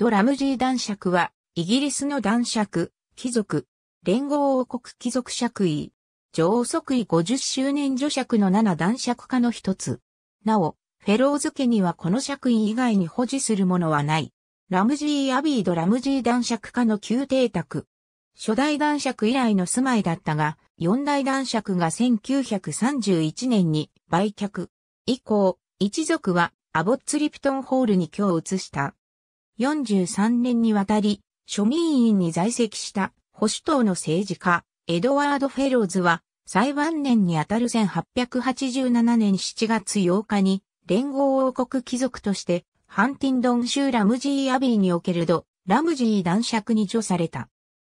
ドラムジー男爵は、イギリスの男爵、貴族、連合王国貴族爵位、女王即位50周年女爵の7男爵家の一つ。なお、フェローズ家にはこの爵位以外に保持するものはない。ラムジー・アビード・ラムジー男爵家の旧邸宅。初代男爵以来の住まいだったが、四代男爵が1931年に売却。以降、一族はアボッツ・リプトンホールに今日移した。43年にわたり、庶民院に在籍した保守党の政治家、エドワード・フェローズは、最晩年にあたる1887年7月8日に、連合王国貴族として、ハンティンドン州ラムジーアビーにおけるド、ラムジー男爵に除された。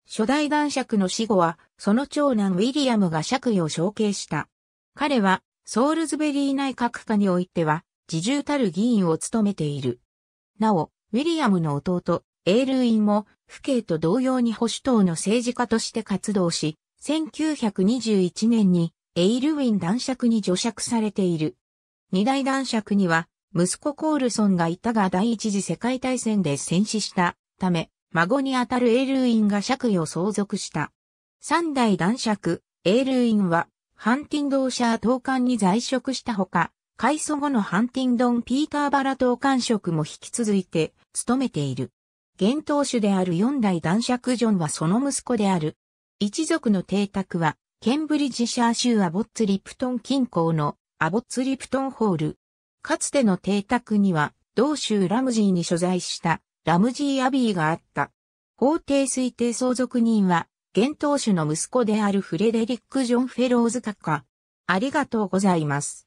初代男爵の死後は、その長男ウィリアムが爵位を承継した。彼は、ソールズベリー内閣下においては、自重たる議員を務めている。なお、ウィリアムの弟、エールインも、父兄と同様に保守党の政治家として活動し、1921年にエイルウィン男爵に除爵されている。二大男爵には、息子コールソンがいたが第一次世界大戦で戦死したため、孫にあたるエールインが爵位を相続した。三代男爵、エールインは、ハンティンドーシャー東館に在職したほか、開祖後のハンティンドン・ピーターバラ党官職も引き続いて務めている。現当主である四代男爵ジョンはその息子である。一族の邸宅は、ケンブリッジシャー州アボッツリプトン近郊のアボッツリプトンホール。かつての邸宅には、同州ラムジーに所在したラムジーアビーがあった。法定推定相続人は、現当主の息子であるフレデリック・ジョン・フェローズ閣下。ありがとうございます。